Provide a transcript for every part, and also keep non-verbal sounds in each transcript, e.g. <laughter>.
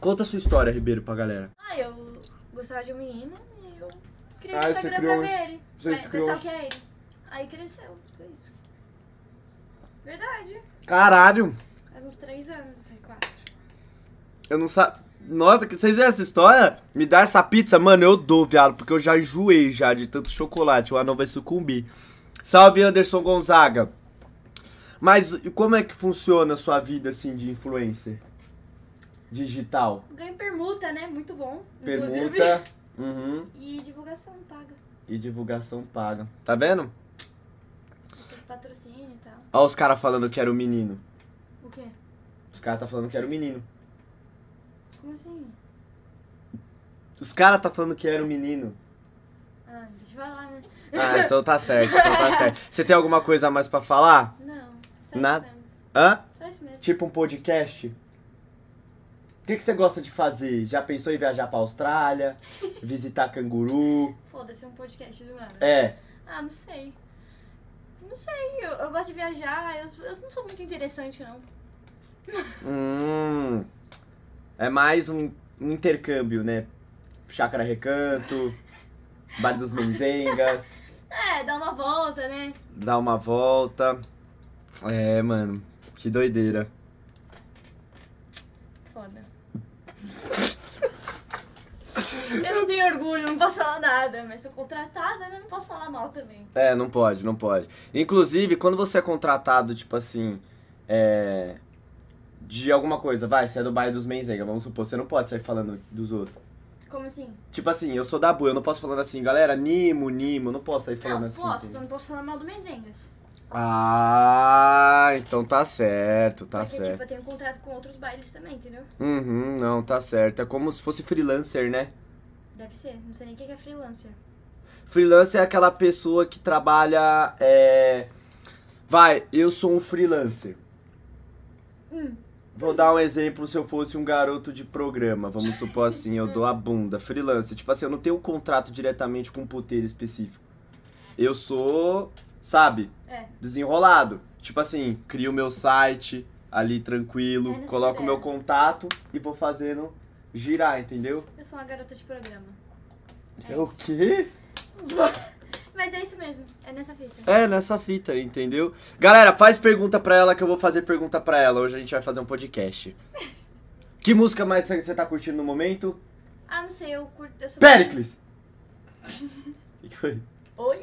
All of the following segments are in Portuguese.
Conta a sua história, Ribeiro, pra galera. Ah, eu gostava de um menino e eu criei ah, Instagram criou pra ver ele. Você aí, criou... que é ele. Aí cresceu, foi isso. Verdade. Caralho! Faz uns três anos, aí quatro. Eu não sabia. Nossa, que vocês viram essa história? Me dá essa pizza, mano, eu dou, viado, porque eu já enjoei já de tanto chocolate, o anão vai sucumbir. Salve, Anderson Gonzaga. Mas como é que funciona a sua vida, assim, de influencer? digital? Ganho permuta, né? Muito bom. Permuta. <laughs> Uhum. E divulgação paga. E divulgação paga. Tá vendo? patrocínio e tal. Olha os caras falando que era o menino. O quê? Os caras tá falando que era o menino. Como assim? Os caras tá falando que era o menino. Ah, deixa eu falar, né? Ah, <laughs> então tá certo, então tá certo. Você tem alguma coisa a mais pra falar? Não. Só Nada? Hã? Só isso mesmo. Tipo um podcast? que, que você gosta de fazer? Já pensou em viajar pra Austrália? <laughs> visitar canguru? Foda-se, é um podcast do nada. É. Ah, não sei. Não sei, eu, eu gosto de viajar, eu, eu não sou muito interessante, não. Hum. É mais um, um intercâmbio, né? Chácara Recanto, Vale <laughs> dos Menzengas. É, dá uma volta, né? Dá uma volta. É, mano, que doideira. Eu não tenho orgulho, não posso falar nada, mas sou contratada, né? Não posso falar mal também. É, não pode, não pode. Inclusive, quando você é contratado, tipo assim, é, de alguma coisa, vai, você é do bairro dos Menzenga, vamos supor, você não pode sair falando dos outros. Como assim? Tipo assim, eu sou da Bu, eu não posso falar assim, galera, Nimo, Nimo, não posso sair falando não, assim. Não posso, assim. eu não posso falar mal do Menzengas. Ah, então tá certo, tá Porque, é tipo, certo. Tipo, eu tenho um contrato com outros bailes também, entendeu? Uhum, não, tá certo. É como se fosse freelancer, né? Deve ser, não sei nem o que é freelancer. Freelancer é aquela pessoa que trabalha. É... Vai, eu sou um freelancer. Hum. Vou dar um exemplo se eu fosse um garoto de programa, vamos supor assim, eu dou a bunda, freelancer. Tipo assim, eu não tenho um contrato diretamente com um puteiro específico. Eu sou, sabe, é. desenrolado. Tipo assim, crio meu site ali tranquilo, é coloco ideia. É. meu contato e vou fazendo girar, entendeu? Eu sou uma garota de programa. É, é o quê? <laughs> Mas é isso mesmo, é nessa fita. É, nessa fita, entendeu? Galera, faz pergunta pra ela que eu vou fazer pergunta pra ela. Hoje a gente vai fazer um podcast. <laughs> que música mais você tá curtindo no momento? Ah, não sei, eu curto. Eu sou Pericles! <laughs> O que foi? Oi?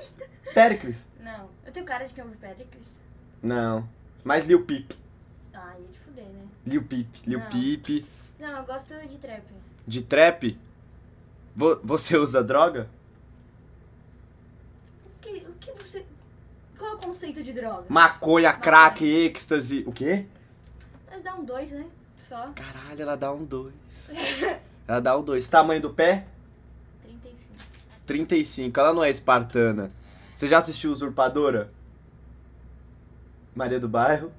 Pericles! Não, eu tenho cara de que eu ouvi Pericles? Não, mas Lil Peep. Ah, ia te fuder, né? Lil Peep, Lil não. Peep. Não, eu gosto de trap. De trap? você <laughs> usa droga? O que, o que você. Qual é o conceito de droga? Maconha, Maconha. crack, êxtase. O quê? Mas dá um dois, né? Só. Caralho, ela dá um dois. <laughs> ela dá um dois. Tamanho do pé? 35. 35. Ela não é espartana. Você já assistiu Usurpadora? Maria do Bairro?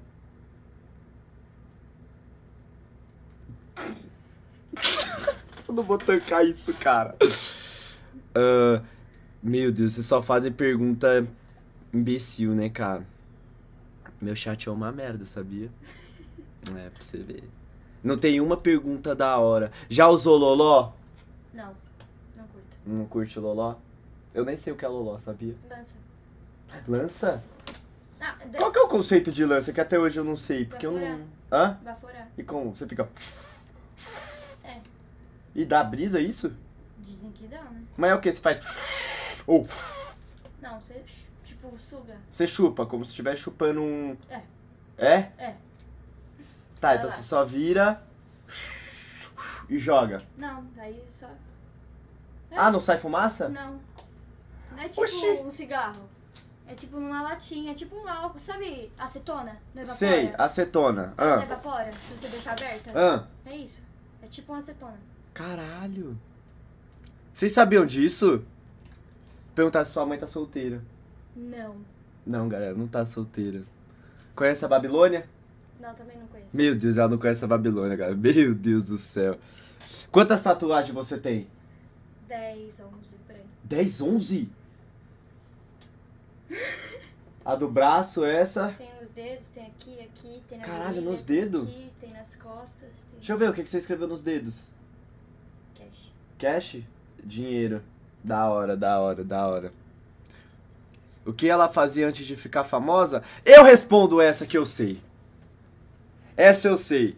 eu não vou tancar isso, cara. Uh, meu Deus, vocês só fazem pergunta imbecil, né, cara? Meu chat é uma merda, sabia? É, pra você ver. Não tem uma pergunta da hora. Já usou Loló? Não, não curto. Não curte Loló? Eu nem sei o que é Loló, sabia? Lança. Lança? Ah, de... Qual que é o conceito de lança? Que até hoje eu não sei, porque Baforar. eu não. Hã? Baforar. E como? Você fica. E dá brisa isso? Dizem que dá, né? Mas é o que? Você faz. <laughs> Ou. Não, você tipo suga. Você chupa, como se estivesse chupando um. É. É? É. Tá, Vai então lá. você só vira. E joga. Não, daí só. É. Ah, não sai fumaça? Não. Não é tipo Oxi. um cigarro. É tipo uma latinha, é tipo um álcool, sabe? Acetona? Não evapora? Sei, acetona. Ah. Não evapora, se você deixar aberta. Ah. É isso. É tipo uma acetona. Caralho. Vocês sabiam disso? Perguntar se sua mãe tá solteira. Não. Não, galera, não tá solteira. Conhece a Babilônia? Não, também não conheço. Meu Deus, ela não conhece a Babilônia, galera. Meu Deus do céu. Quantas tatuagens você tem? 10, 11 por aí. 10, 11? a do braço, é essa? Tem nos dedos, tem aqui, aqui, tem na Caralho, nos dedos? Aqui, tem nas costas. Tem... Deixa eu ver o que você escreveu nos dedos. Cash? Dinheiro. Da hora, da hora, da hora. O que ela fazia antes de ficar famosa? Eu respondo essa que eu sei. Essa eu sei.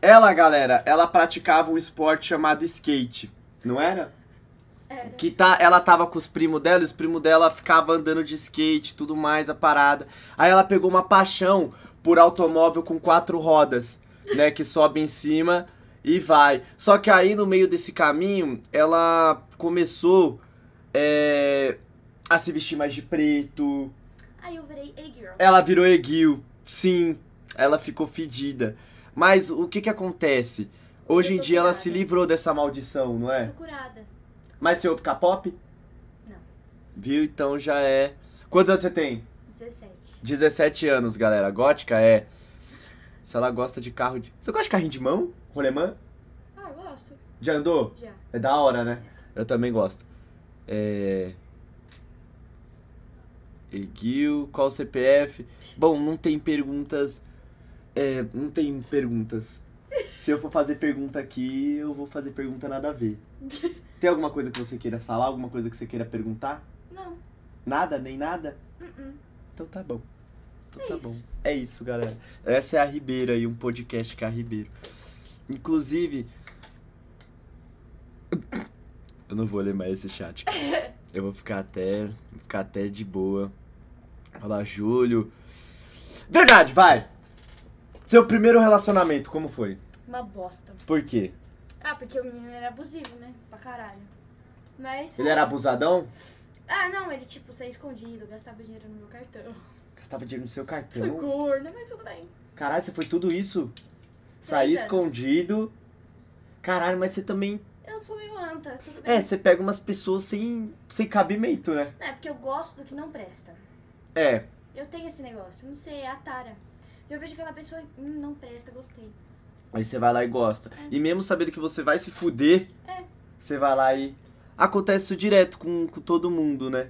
Ela, galera, ela praticava um esporte chamado skate, não era? Era. Que tá, ela tava com os primos dela, e os primos dela ficava andando de skate, tudo mais, a parada. Aí ela pegou uma paixão por automóvel com quatro rodas, né, que sobe em cima e vai. Só que aí no meio desse caminho, ela começou é, a se vestir mais de preto. Aí eu virei e-girl. Ela virou egil girl sim. Ela ficou fedida. Mas o que que acontece? Hoje em dia curada. ela se livrou dessa maldição, não é? tô curada. Mas você ouve K-pop? Não. Viu? Então já é. Quantos anos você tem? 17. 17 anos, galera. Gótica é. Se ela gosta de carro de. Você gosta de carrinho de mão? rolemã? Ah, gosto. Já andou? Já. É da hora, né? Eu também gosto. É... Eguil, qual CPF? Bom, não tem perguntas. É, não tem perguntas. <laughs> Se eu for fazer pergunta aqui, eu vou fazer pergunta nada a ver. <laughs> Tem alguma coisa que você queira falar? Alguma coisa que você queira perguntar? Não. Nada? Nem nada? Uh -uh. Então tá bom. Então é tá isso. bom. É isso, galera. Essa é a Ribeira e um podcast com a Ribeiro. Inclusive. Eu não vou ler mais esse chat. Cara. Eu vou ficar até. Vou ficar até de boa. Olá, Júlio. Verdade, vai! Seu primeiro relacionamento, como foi? Uma bosta. Por quê? Ah, porque o menino era abusivo, né? Pra caralho. Mas. Ele era abusadão? Ah, não, ele tipo saía escondido, gastava dinheiro no meu cartão. Gastava dinheiro no seu cartão? Foi corno, mas tudo bem. Caralho, você foi tudo isso? sair anos. escondido. Caralho, mas você também. Eu sou meio anta, tudo bem. É, você pega umas pessoas sem, sem cabimento, né? Não, é porque eu gosto do que não presta. É. Eu tenho esse negócio, não sei, é a tara. Eu vejo aquela pessoa, hum, não presta, gostei. Aí você vai lá e gosta. É. E mesmo sabendo que você vai se fuder, é. você vai lá e. Acontece isso direto com, com todo mundo, né?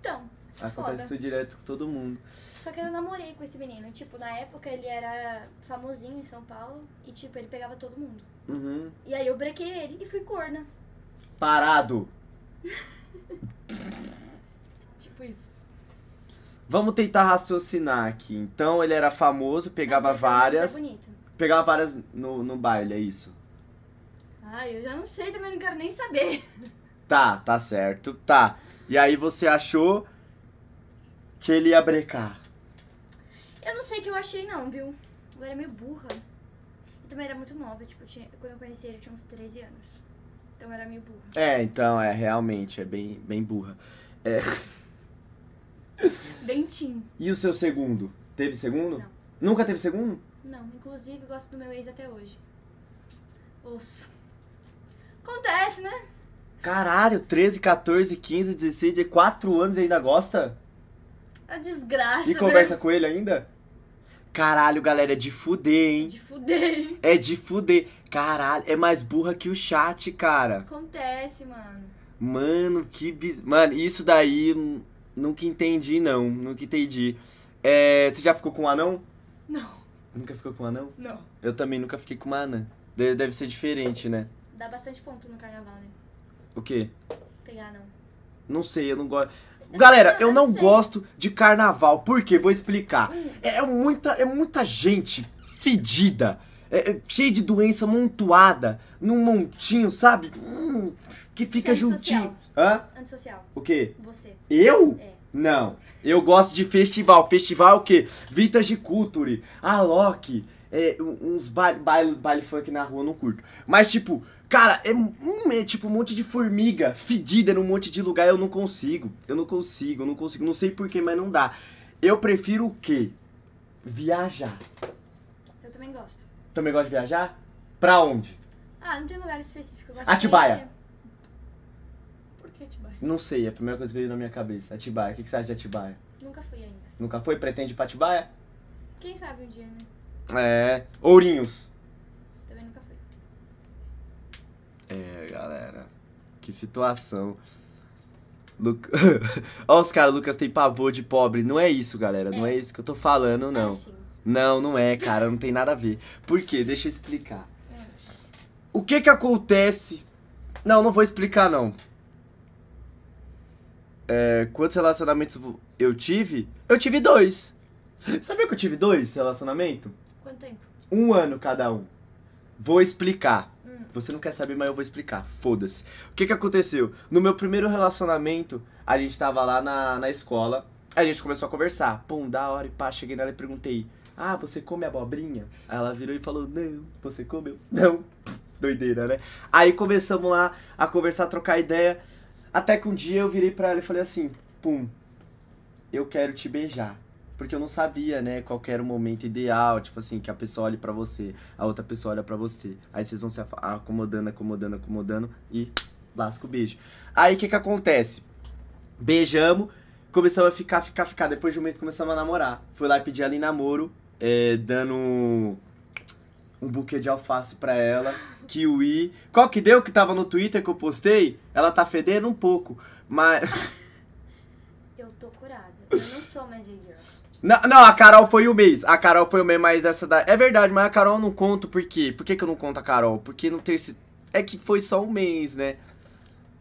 Então. É Acontece isso direto com todo mundo. Só que eu namorei com esse menino. Tipo, na época ele era famosinho em São Paulo e, tipo, ele pegava todo mundo. Uhum. E aí eu brequei ele e fui corna. Parado! <laughs> tipo isso. Vamos tentar raciocinar aqui. Então ele era famoso, pegava é várias. É bonito. Pegava várias no, no baile, é isso? Ah, eu já não sei, também não quero nem saber. Tá, tá certo. Tá. E aí você achou que ele ia brecar? Eu não sei o que eu achei, não, viu? Eu era meio burra. Eu também era muito nova, tipo, eu tinha, quando eu conheci ele eu tinha uns 13 anos. Então eu era meio burra. É, então, é, realmente, é bem, bem burra. É. Dentinho. <laughs> E o seu segundo? Teve segundo? Não. Nunca teve segundo? Não, inclusive gosto do meu ex até hoje. Ouço. Acontece, né? Caralho, 13, 14, 15, 16, 4 anos e ainda gosta? A desgraça. E né? conversa com ele ainda? Caralho, galera, é de fuder, hein? É de fuder, hein? É de fuder. Caralho, é mais burra que o chat, cara. Acontece, mano. Mano, que biz... Mano, isso daí nunca entendi, não. Nunca entendi. É, você já ficou com um anão? Não. Nunca ficou com um anão? Não. Eu também nunca fiquei com uma anã. Deve, deve ser diferente, né? Dá bastante ponto no carnaval, né? O quê? Pegar anão. Não sei, eu não gosto. Galera, eu não gosto de carnaval. Por quê? Vou explicar. Hum. É, é muita, é muita gente fedida, é, é, cheia de doença montuada, num montinho, sabe? Hum, que fica Você é Hã? Antissocial. O quê? Você. Eu? É. Não. Eu gosto de festival. Festival é o quê? Vintage Culture, Alok, é, uns baile, baile, baile funk na rua, eu não curto. Mas, tipo, cara, é, um, é tipo um monte de formiga fedida num monte de lugar, eu não consigo. Eu não consigo, eu não consigo. Não sei porquê, mas não dá. Eu prefiro o quê? Viajar. Eu também gosto. Também gosto de viajar? Pra onde? Ah, não tem lugar específico. Eu gosto Atibaia. Por que Atibaia? Não sei, é a primeira coisa que veio na minha cabeça. Atibaia. O que, que você acha de Atibaia? Nunca fui ainda. Nunca foi? Pretende ir pra Atibaia? Quem sabe um dia, né? É. Ourinhos. Também nunca fui. É, galera. Que situação. Lu... Olha <laughs> os caras, Lucas tem pavor de pobre. Não é isso, galera. É. Não é isso que eu tô falando, não. É, não, não é, cara. Não tem nada a ver. Por quê? Deixa eu explicar. É. O que que acontece? Não, não vou explicar, não. É, quantos relacionamentos eu tive? Eu tive dois. <laughs> Sabia que eu tive dois relacionamentos? Quanto tempo? Um ano cada um. Vou explicar. Hum. Você não quer saber, mas eu vou explicar. Foda-se. O que que aconteceu? No meu primeiro relacionamento, a gente tava lá na, na escola. a gente começou a conversar. Pum, da hora e pá. Cheguei nela e perguntei: Ah, você come abobrinha? Aí ela virou e falou: Não, você comeu? <laughs> Não. Doideira, né? Aí começamos lá a conversar, a trocar ideia. Até que um dia eu virei pra ela e falei assim: Pum, eu quero te beijar porque eu não sabia, né, qual era o momento ideal, tipo assim, que a pessoa olhe para você, a outra pessoa olha para você. Aí vocês vão se acomodando, acomodando, acomodando e lasca o beijo. Aí o que que acontece? Beijamos, começamos a ficar, ficar, ficar. Depois de um mês começamos a namorar. Fui lá e pedi ali namoro, é, dando um buquê de alface pra ela, kiwi. Qual que deu que tava no Twitter que eu postei? Ela tá fedendo um pouco, mas... Eu tô curada. <laughs> Eu não sou mais girl. Não, não, a Carol foi o mês. A Carol foi o mês, mas essa da. É verdade, mas a Carol eu não conto por quê? Por que, que eu não conto a Carol? Porque no terceiro. É que foi só um mês, né?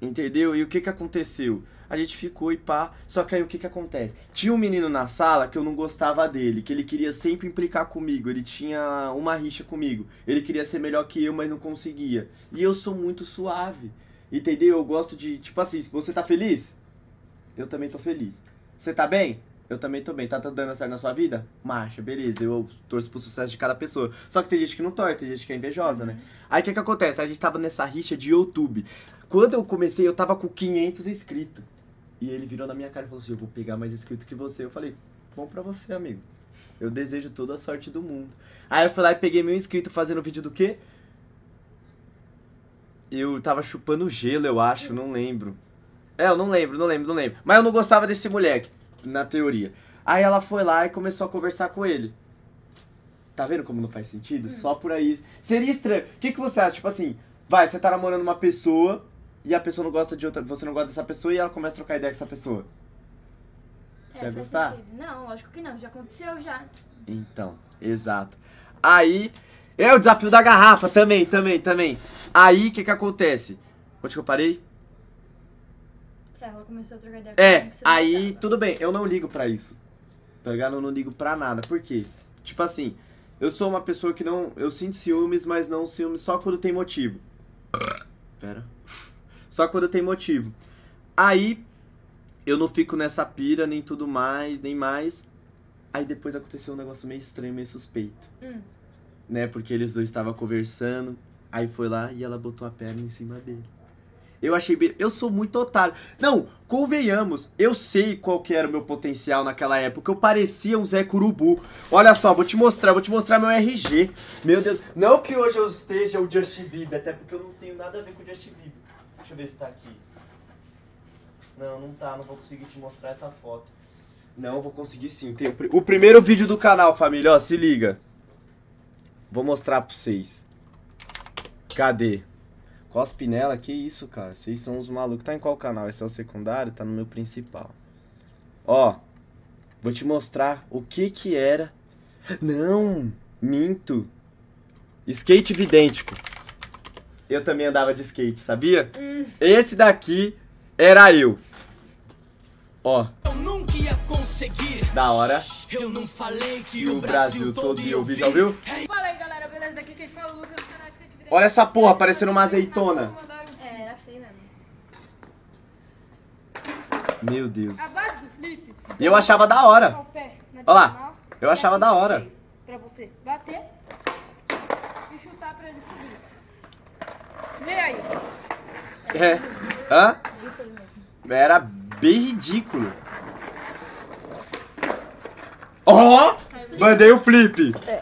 Entendeu? E o que que aconteceu? A gente ficou e pá. Só que aí o que que acontece? Tinha um menino na sala que eu não gostava dele, que ele queria sempre implicar comigo, ele tinha uma rixa comigo. Ele queria ser melhor que eu, mas não conseguia. E eu sou muito suave. Entendeu? Eu gosto de, tipo assim, se você tá feliz, eu também tô feliz. Você tá bem? Eu também tô bem. Tá, tá dando certo na sua vida? Marcha, beleza. Eu torço pro sucesso de cada pessoa. Só que tem gente que não torce, tem gente que é invejosa, né? uhum. né? Aí o que que acontece? A gente tava nessa rixa de YouTube. Quando eu comecei, eu tava com 500 inscritos. E ele virou na minha cara e falou assim: Eu vou pegar mais inscrito que você. Eu falei: Bom pra você, amigo. Eu desejo toda a sorte do mundo. Aí eu fui lá e peguei meu inscrito fazendo vídeo do quê? Eu tava chupando gelo, eu acho, não lembro. É, eu não lembro, não lembro, não lembro. Mas eu não gostava desse moleque na teoria. Aí ela foi lá e começou a conversar com ele. Tá vendo como não faz sentido? Hum. Só por aí. Seria estranho. O que, que você acha? Tipo assim, vai, você tá namorando uma pessoa e a pessoa não gosta de outra. Você não gosta dessa pessoa e ela começa a trocar ideia com essa pessoa. É, você é, vai gostar? Sentido. Não, lógico que não. Já aconteceu já. Então, exato. Aí. É o desafio da garrafa também, também, também. Aí o que, que acontece? Onde que eu parei? ela começou a trocar ideia É, aí, tudo bem, eu não ligo pra isso. Tá ligado? Eu não ligo pra nada. Por quê? Tipo assim, eu sou uma pessoa que não. Eu sinto ciúmes, mas não ciúmes só quando tem motivo. Pera. <laughs> Só quando tem motivo. Aí, eu não fico nessa pira, nem tudo mais, nem mais. Aí depois aconteceu um negócio meio estranho, meio suspeito. Hum. Né? Porque eles dois estavam conversando. Aí foi lá e ela botou a perna em cima dele. Eu achei bem. Eu sou muito otário. Não, convenhamos, eu sei qual que era o meu potencial naquela época. Eu parecia um Zé Curubu. Olha só, vou te mostrar, vou te mostrar meu RG. Meu Deus. Não que hoje eu esteja o Justin Bieber, até porque eu não tenho nada a ver com o Justin Bieber. Deixa eu ver se tá aqui. Não, não tá, não vou conseguir te mostrar essa foto. Não, vou conseguir sim. Tem o, pr o primeiro vídeo do canal, família, ó, se liga. Vou mostrar pra vocês. Cadê? Cospe nela, que isso, cara. Vocês são os malucos. Tá em qual canal? Esse é o secundário? Tá no meu principal. Ó, vou te mostrar o que que era. Não, minto. Skate vidêntico. Eu também andava de skate, sabia? Hum. Esse daqui era eu. Ó. Eu nunca ia conseguir. Da hora. Eu não falei que o Brasil, Brasil todo ia ouvir, já ouviu? Fala aí, galera. Beleza? Daqui quem fala, é Lucas. Olha essa porra, parecendo uma azeitona. É, era feio mesmo. Meu Deus. A base do flip. E eu achava da hora. Olha lá. Eu achava da hora. Pra você bater e chutar pra ele subir. Vem aí. É. Hã? Era bem ridículo. Ó! Oh! Mandei o flip. É.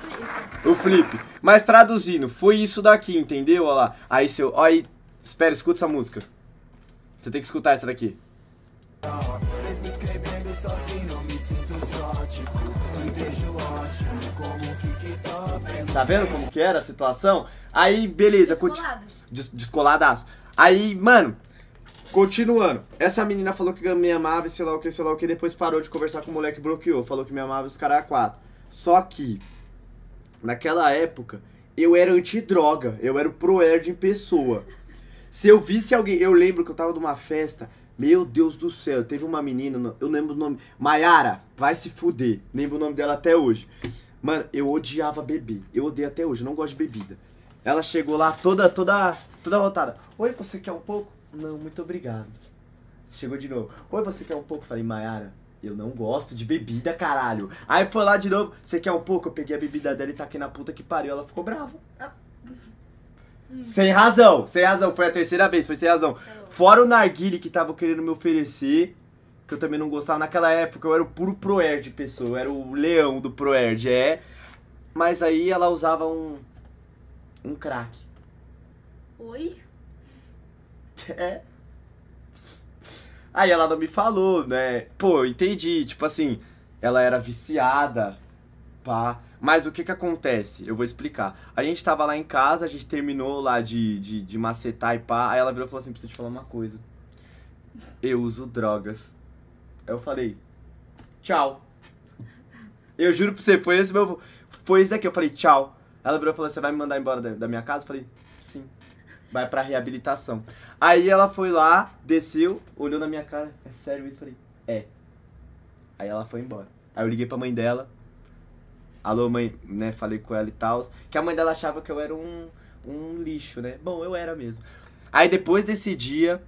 O flip. Mas traduzindo, foi isso daqui, entendeu? Olha lá. Aí seu. Olha aí. Espera, escuta essa música. Você tem que escutar essa daqui. Tipo, tá vendo como que era a situação? Aí, beleza. Descolado. descoladaço. Aí, mano, Continuando, essa menina falou que me amava e sei lá o que, sei lá o que, depois parou de conversar com o moleque bloqueou. Falou que me amava os caras quatro. Só que Naquela época, eu era antidroga, eu era o pro-erd em pessoa. Se eu visse alguém, eu lembro que eu tava numa festa, meu Deus do céu, teve uma menina, eu lembro o nome, Maiara, vai se fuder, lembro o nome dela até hoje. Mano, eu odiava beber, eu odeio até hoje, eu não gosto de bebida. Ela chegou lá toda, toda, toda rotada. Oi, você quer um pouco? Não, muito obrigado. Chegou de novo. Oi, você quer um pouco? Falei, Maiara, eu não gosto de bebida, caralho. Aí foi lá de novo, você quer um pouco? Eu peguei a bebida dela e tá aqui na puta que pariu, ela ficou brava. Ah. Hum. Sem razão, sem razão, foi a terceira vez, foi sem razão. Tá Fora o narguile que tava querendo me oferecer, que eu também não gostava naquela época, eu era o puro proerd pessoa, eu era o leão do proerd, é. Mas aí ela usava um um crack. Oi? É. Aí ela não me falou, né? Pô, entendi. Tipo assim, ela era viciada, pá. Mas o que que acontece? Eu vou explicar. A gente tava lá em casa, a gente terminou lá de, de, de macetar e pá. Aí ela virou e falou assim: preciso te falar uma coisa. Eu uso drogas. Eu falei: tchau. Eu juro pra você, foi esse meu. Foi esse daqui. Eu falei: tchau. Ela virou e falou: você vai me mandar embora da, da minha casa? Eu falei: sim. Vai pra reabilitação. Aí ela foi lá, desceu, olhou na minha cara, é sério isso? Falei, é. Aí ela foi embora. Aí eu liguei pra mãe dela. Alô, mãe, né? Falei com ela e tal. Que a mãe dela achava que eu era um, um lixo, né? Bom, eu era mesmo. Aí depois desse dia,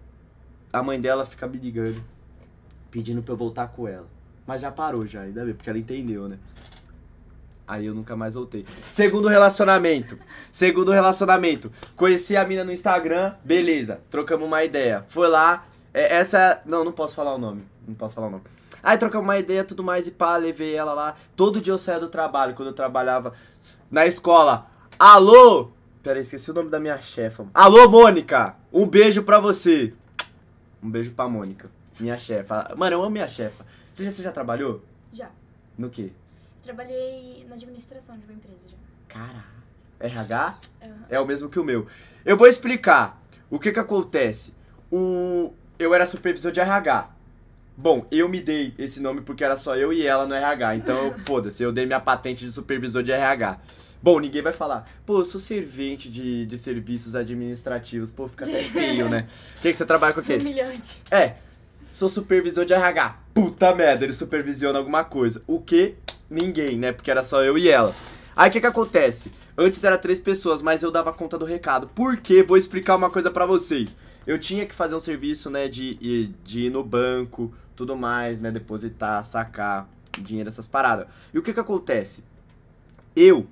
a mãe dela fica me ligando, pedindo pra eu voltar com ela. Mas já parou já, ainda bem, porque ela entendeu, né? Aí eu nunca mais voltei. Segundo relacionamento. Segundo relacionamento. Conheci a mina no Instagram, beleza. Trocamos uma ideia. Foi lá. É, essa. Não, não posso falar o nome. Não posso falar o nome. Aí trocamos uma ideia, tudo mais e pá, levei ela lá. Todo dia eu saía do trabalho, quando eu trabalhava na escola. Alô? Peraí esqueci o nome da minha chefa. Alô, Mônica! Um beijo pra você. Um beijo pra Mônica, minha chefa. Mano, eu amo minha chefa. Você já, você já trabalhou? Já. No quê? trabalhei na administração de uma empresa já. RH uhum. é o mesmo que o meu. Eu vou explicar o que que acontece. O eu era supervisor de RH. Bom, eu me dei esse nome porque era só eu e ela no RH. Então, <laughs> foda-se, eu dei minha patente de supervisor de RH. Bom, ninguém vai falar, pô, eu sou servente de, de serviços administrativos. Pô, fica até feio, né? O <laughs> que, que você trabalha com o quê? Humilhante. É, sou supervisor de RH. Puta merda, ele supervisiona alguma coisa. O que ninguém, né? Porque era só eu e ela. Aí o que que acontece? Antes era três pessoas, mas eu dava conta do recado. Por quê? Vou explicar uma coisa para vocês. Eu tinha que fazer um serviço, né, de, de ir no banco, tudo mais, né, depositar, sacar dinheiro, essas paradas. E o que que acontece? Eu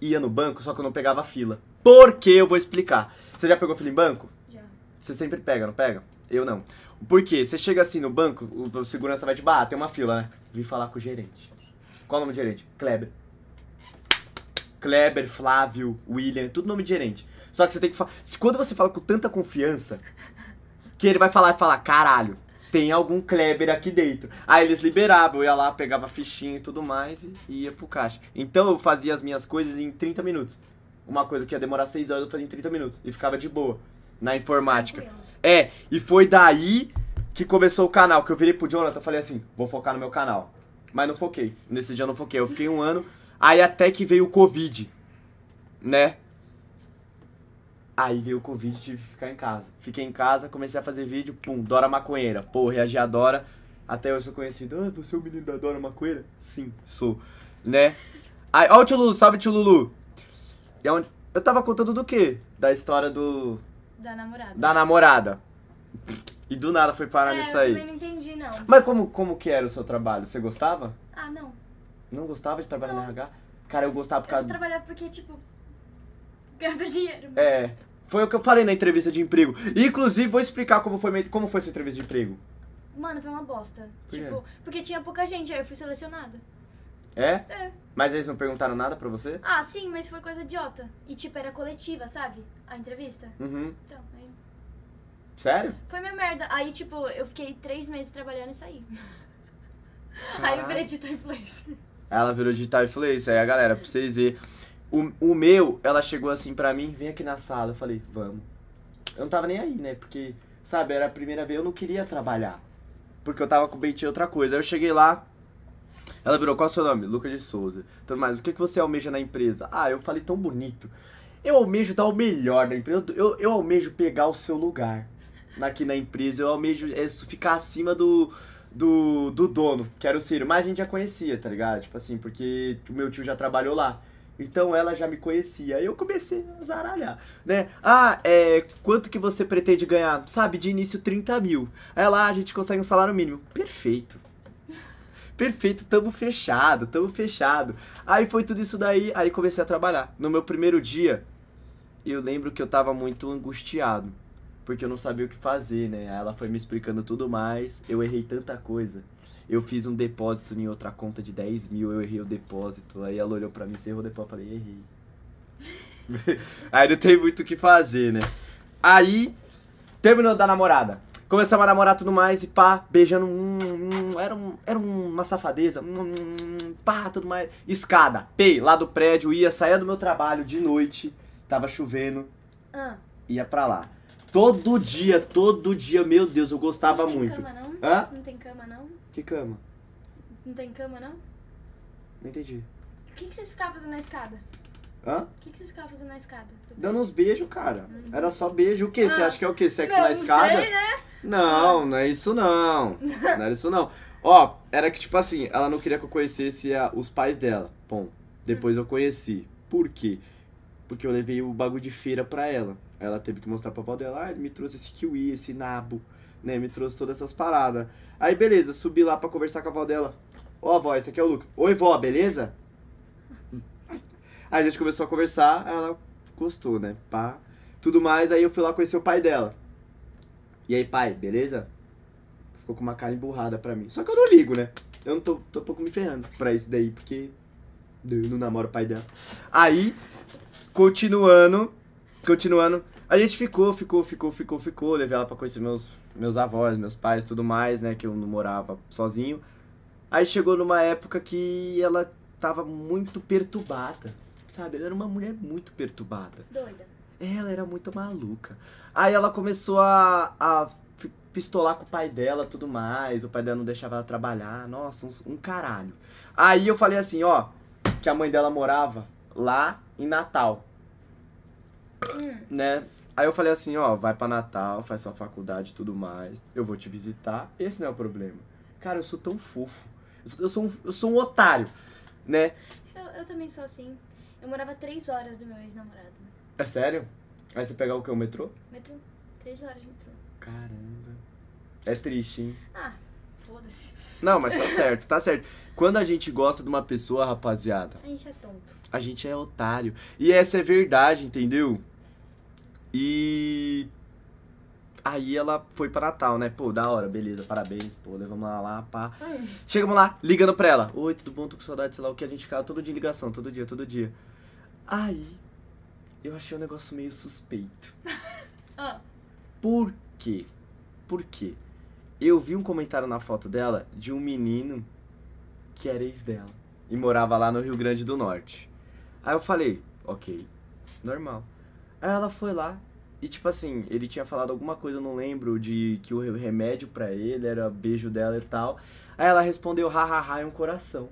ia no banco, só que eu não pegava fila. Por eu vou explicar? Você já pegou fila em banco? Já. Você sempre pega, não pega? Eu não. Por quê? Você chega assim no banco, o segurança vai te bater tem uma fila, né? Vim falar com o gerente. Qual o nome do gerente? Kleber. Kleber, Flávio, William, tudo nome de gerente. Só que você tem que falar. Quando você fala com tanta confiança, que ele vai falar e falar, caralho, tem algum Kleber aqui dentro. Aí eles liberavam, eu ia lá, pegava fichinha e tudo mais e, e ia pro caixa. Então eu fazia as minhas coisas em 30 minutos. Uma coisa que ia demorar 6 horas, eu fazia em 30 minutos. E ficava de boa na informática. É, e foi daí que começou o canal, que eu virei pro Jonathan e falei assim, vou focar no meu canal. Mas não foquei. Nesse dia eu não foquei. Eu fiquei um ano. Aí até que veio o Covid. Né? Aí veio o Covid e tive que ficar em casa. Fiquei em casa, comecei a fazer vídeo, pum, Dora Maconheira. Pô, reagi a Dora. Até eu sou conhecido. Ah, você é o menino da Dora Maconheira? Sim, sou. Né? Aí, ó o tio Lulu, salve tio Lulu. E Eu tava contando do quê? Da história do da namorada. Da namorada. E do nada foi parar é, nisso aí. Eu também não entendi, não. Mas como, como que era o seu trabalho? Você gostava? Ah, não. Não gostava de trabalhar não. no RH? Cara, eu gostava por causa. Eu só trabalhava porque, tipo. Ganhava dinheiro. É. Foi o que eu falei na entrevista de emprego. inclusive, vou explicar como foi, como foi sua entrevista de emprego. Mano, foi uma bosta. Por tipo, porque tinha pouca gente, aí eu fui selecionada. É? É. Mas eles não perguntaram nada pra você? Ah, sim, mas foi coisa idiota. E tipo, era coletiva, sabe? A entrevista. Uhum. Então, aí. Sério? Foi minha merda. Aí, tipo, eu fiquei três meses trabalhando e saí. <laughs> Aí eu virei digital influencer. Ela virou digital influencer. Aí a galera, pra vocês verem. O, o meu, ela chegou assim pra mim, vem aqui na sala. Eu falei, vamos. Eu não tava nem aí, né? Porque, sabe, era a primeira vez, eu não queria trabalhar. Porque eu tava com o bait outra coisa. Aí eu cheguei lá, ela virou, qual é o seu nome? Lucas de Souza. Tudo mais, o que, que você almeja na empresa? Ah, eu falei tão bonito. Eu almejo dar o melhor na empresa. Eu, eu almejo pegar o seu lugar aqui na empresa. Eu almejo é, ficar acima do, do, do dono, que era o Ciro. Mas a gente já conhecia, tá ligado? Tipo assim, porque o meu tio já trabalhou lá. Então ela já me conhecia. Aí eu comecei a zaralhar, né? Ah, é. Quanto que você pretende ganhar? Sabe, de início 30 mil. Aí lá ah, a gente consegue um salário mínimo. Perfeito perfeito, tamo fechado, tamo fechado. Aí foi tudo isso daí, aí comecei a trabalhar. No meu primeiro dia, eu lembro que eu tava muito angustiado, porque eu não sabia o que fazer, né? Aí ela foi me explicando tudo mais, eu errei tanta coisa. Eu fiz um depósito em outra conta de 10 mil, eu errei o depósito. Aí ela olhou pra mim, você errou o depósito, eu falei, errei. <laughs> aí não tem muito o que fazer, né? Aí, terminou da namorada. Começamos a namorar tudo mais e pá, beijando. Hum, hum, era, um, era uma safadeza. Hum, hum, pá, tudo mais. Escada. Pei, lá do prédio, ia, saía do meu trabalho de noite. Tava chovendo. Ah. Ia pra lá. Todo dia, todo dia, meu Deus, eu gostava não muito. Não tem cama, não? Hã? Não tem cama, não? Que cama? Não tem cama, não? Não entendi. O que, que vocês ficavam fazendo na escada? Hã? O que, que vocês ficavam fazendo na escada? Dando uns beijos, cara. Hum. Era só beijo. O que? Você ah, acha que é o que? Sexo não, na escada? Sei, né? Não, ah. não é isso não. <laughs> não era isso não. Ó, era que tipo assim, ela não queria que eu conhecesse a, os pais dela. Bom, depois hum. eu conheci. Por quê? Porque eu levei o bagulho de feira pra ela. Ela teve que mostrar pra avó dela, ah, ele me trouxe esse kiwi, esse nabo, né? Me trouxe todas essas paradas. Aí beleza, subi lá pra conversar com a avó dela. Ó, oh, avó, esse aqui é o Luca. Oi, vó, beleza? Aí a gente começou a conversar, ela gostou, né? Pá. Tudo mais, aí eu fui lá conhecer o pai dela. E aí, pai, beleza? Ficou com uma cara emburrada pra mim. Só que eu não ligo, né? Eu não tô, tô um pouco me ferrando pra isso daí, porque eu não namoro o pai dela. Aí, continuando, continuando, a gente ficou, ficou, ficou, ficou, ficou. Levei ela pra conhecer meus, meus avós, meus pais, tudo mais, né? Que eu não morava sozinho. Aí chegou numa época que ela tava muito perturbada sabe? Ela era uma mulher muito perturbada. Doida. Ela era muito maluca. Aí ela começou a, a pistolar com o pai dela tudo mais. O pai dela não deixava ela trabalhar. Nossa, um, um caralho. Aí eu falei assim, ó, que a mãe dela morava lá em Natal. Hum. Né? Aí eu falei assim, ó, vai para Natal, faz sua faculdade e tudo mais. Eu vou te visitar. Esse não é o problema. Cara, eu sou tão fofo. Eu sou, eu sou, um, eu sou um otário, né? Eu, eu também sou assim. Eu morava três horas do meu ex-namorado. É sério? Aí você pegava o que? O metrô? Metrô. Três horas de metrô. Caramba. É triste, hein? Ah, foda-se. Não, mas tá certo, tá certo. Quando a gente gosta de uma pessoa, rapaziada. A gente é tonto. A gente é otário. E essa é verdade, entendeu? E. Aí ela foi pra Natal, né? Pô, da hora, beleza, parabéns, pô, levamos ela lá, pá. Hum. Chegamos lá, ligando pra ela. Oi, tudo bom? Tô com saudade, sei lá o que. A gente ficava todo dia em ligação, todo dia, todo dia. Aí, eu achei um negócio meio suspeito. <laughs> Ah. Por quê? Por quê? Eu vi um comentário na foto dela de um menino que era ex dela e morava lá no Rio Grande do Norte. Aí eu falei, ok, normal. Aí ela foi lá e tipo assim, ele tinha falado alguma coisa, eu não lembro, de que o remédio para ele era beijo dela e tal. Aí ela respondeu, hahaha, é um coração.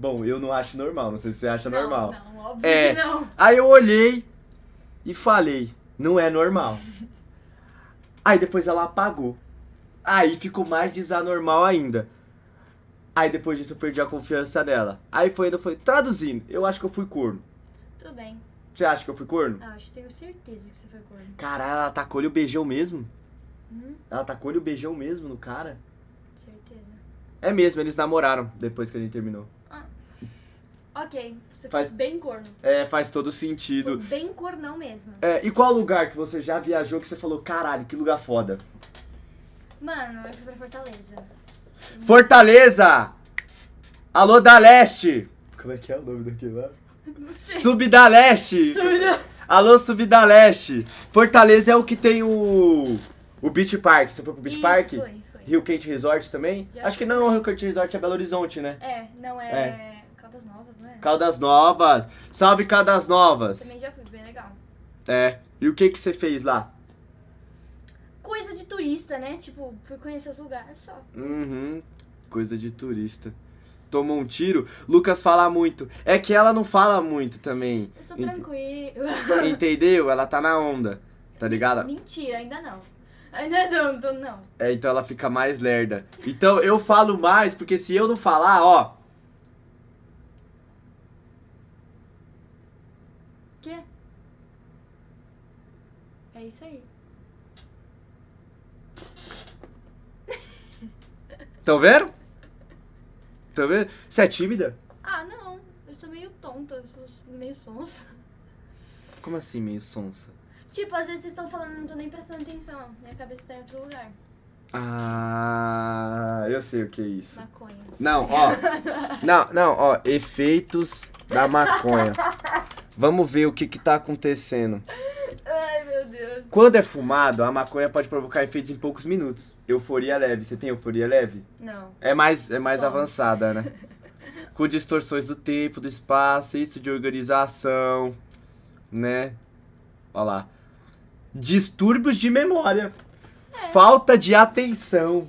Bom, eu não acho normal, não sei se você acha não, normal. Não, óbvio é, que não. Aí eu olhei e falei, não é normal. <laughs> aí depois ela apagou. Aí ficou mais desanormal ainda. Aí depois disso eu perdi a confiança dela. Aí foi ainda foi traduzindo, eu acho que eu fui corno. Tudo bem. Você acha que eu fui corno? Ah, acho, tenho certeza que você foi corno. Caralho, ela tacou-lhe o beijão mesmo? Hum? Ela tacou-lhe o beijão mesmo no cara? Certeza. É mesmo, eles namoraram depois que a gente terminou. Ok, você faz, bem corno. É, faz todo sentido. Foi bem cornão mesmo. É, e qual lugar que você já viajou que você falou, caralho, que lugar foda? Mano, eu fui pra Fortaleza. Fortaleza! Alô da Leste! Como é que é o nome daquele lá? <laughs> Sub Leste! Subida... Alô, Sub Leste! Fortaleza é o que tem o. O Beach Park. Você foi pro Beach Isso, Park? Foi, foi. Rio Quente Resort também? Já Acho que não, o Rio Quente Resort é Belo Horizonte, né? É, não é... é. Caldas Novas. Salve, Caldas Novas. Também já fui, bem legal. É. E o que que você fez lá? Coisa de turista, né? Tipo, fui conhecer os lugares só. Uhum. Coisa de turista. Tomou um tiro? Lucas fala muito. É que ela não fala muito também. Eu sou tranquila. Entendeu? Ela tá na onda. Tá ligado? Mentira, ainda não. Ainda <laughs> não, não. É, então ela fica mais lerda. Então eu falo mais, porque se eu não falar, ó, quê? É isso aí. <laughs> Tão vendo? Tão vendo? Você é tímida? Ah, não. Eu sou meio tonta, sou meio sonsa. Como assim, meio sonsa? Tipo, às vezes vocês estão falando e não tô nem prestando atenção. Minha cabeça tá em outro lugar. Ah, eu sei o que é isso. Maconha. Não, ó. não, não, ó. Efeitos da maconha. Vamos ver o que, que tá acontecendo. Ai, meu Deus. Quando é fumado, a maconha pode provocar efeitos em poucos minutos. Euforia leve. Você tem euforia leve? Não. É mais, é mais avançada, né? <laughs> Com distorções do tempo, do espaço, isso de organização, né? Olha lá. Distúrbios de memória. Falta de atenção.